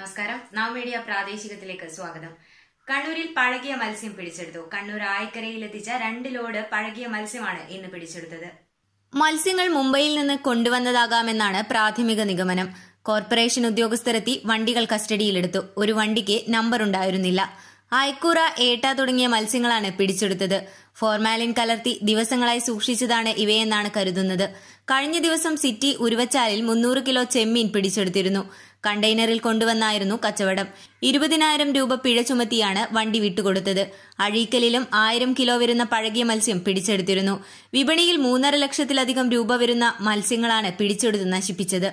നമസ്കാരം നവ് മീഡിയ പ്രാദേശികത്തിലേക്ക് സ്വാഗതം കണ്ണൂരിൽ പഴകിയ മത്സ്യം പിടിച്ചെടുത്തു കണ്ണൂർ എത്തിച്ച രണ്ട് ലോഡ് പഴകിയ മത്സ്യമാണ് ഇന്ന് പിടിച്ചെടുത്തത് മത്സ്യങ്ങൾ മുംബൈയിൽ നിന്ന് കൊണ്ടുവന്നതാകാമെന്നാണ് പ്രാഥമിക നിഗമനം കോർപ്പറേഷൻ ഉദ്യോഗസ്ഥരെത്തി വണ്ടികൾ കസ്റ്റഡിയിലെടുത്തു ഒരു വണ്ടിക്ക് നമ്പർ ഉണ്ടായിരുന്നില്ല അയക്കൂറ ഏട്ട തുടങ്ങിയ മത്സ്യങ്ങളാണ് പിടിച്ചെടുത്തത് ഫോർമാലിൻ കലർത്തി ദിവസങ്ങളായി സൂക്ഷിച്ചതാണ് ഇവയെന്നാണ് കരുതുന്നത് കഴിഞ്ഞ ദിവസം സിറ്റി ഉരുവച്ചാലിൽ മുന്നൂറ് കിലോ ചെമ്മീൻ പിടിച്ചെടുത്തിരുന്നു കണ്ടെയ്നറിൽ കൊണ്ടുവന്നായിരുന്നു കച്ചവടം ഇരുപതിനായിരം രൂപ പിഴ ചുമത്തിയാണ് വണ്ടി വിട്ടുകൊടുത്തത് അഴീക്കലിലും ആയിരം കിലോ വരുന്ന പഴകിയ മത്സ്യം പിടിച്ചെടുത്തിരുന്നു വിപണിയിൽ മൂന്നര ലക്ഷത്തിലധികം രൂപ വരുന്ന മത്സ്യങ്ങളാണ് പിടിച്ചെടുത്ത് നശിപ്പിച്ചത്